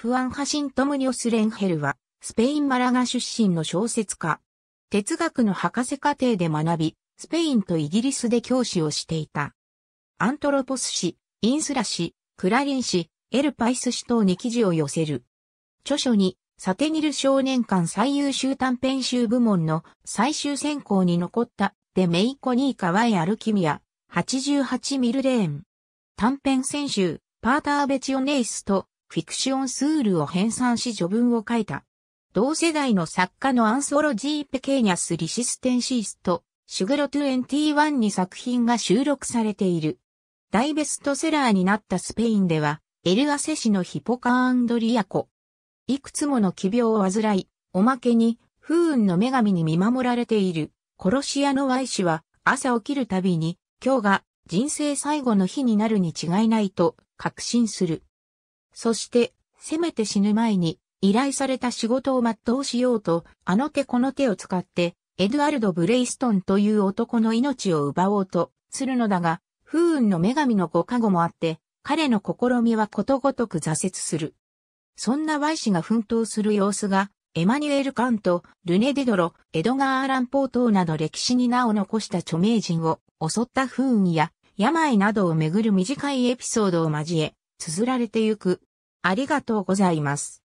フアン・ハシントムニョス・レンヘルは、スペイン・マラガ出身の小説家。哲学の博士課程で学び、スペインとイギリスで教師をしていた。アントロポス氏、インスラ氏、クラリン氏、エルパイス氏等に記事を寄せる。著書に、サテニル少年間最優秀短編集部門の最終選考に残った、デメイコニーカワイアルキミア、88ミルレーン。短編選集、パーターベチオネイスと、フィクションスールを編纂し序文を書いた。同世代の作家のアンソロジー・ペケーニャス・リシステンシースト、シュグロ21に作品が収録されている。大ベストセラーになったスペインでは、エルアセシのヒポカアンドリアコ。いくつもの奇病を患い、おまけに、不運の女神に見守られている、殺し屋のイ氏は、朝起きるたびに、今日が人生最後の日になるに違いないと確信する。そして、せめて死ぬ前に、依頼された仕事を全うしようと、あの手この手を使って、エドゥアルド・ブレイストンという男の命を奪おうとするのだが、不運の女神のご加護もあって、彼の試みはことごとく挫折する。そんな Y 氏が奮闘する様子が、エマニュエル・カント、ルネ・デドロ、エドガー・アラン・ポー等など歴史に名を残した著名人を襲った不運や病などをめぐる短いエピソードを交え、綴られてゆくありがとうございます。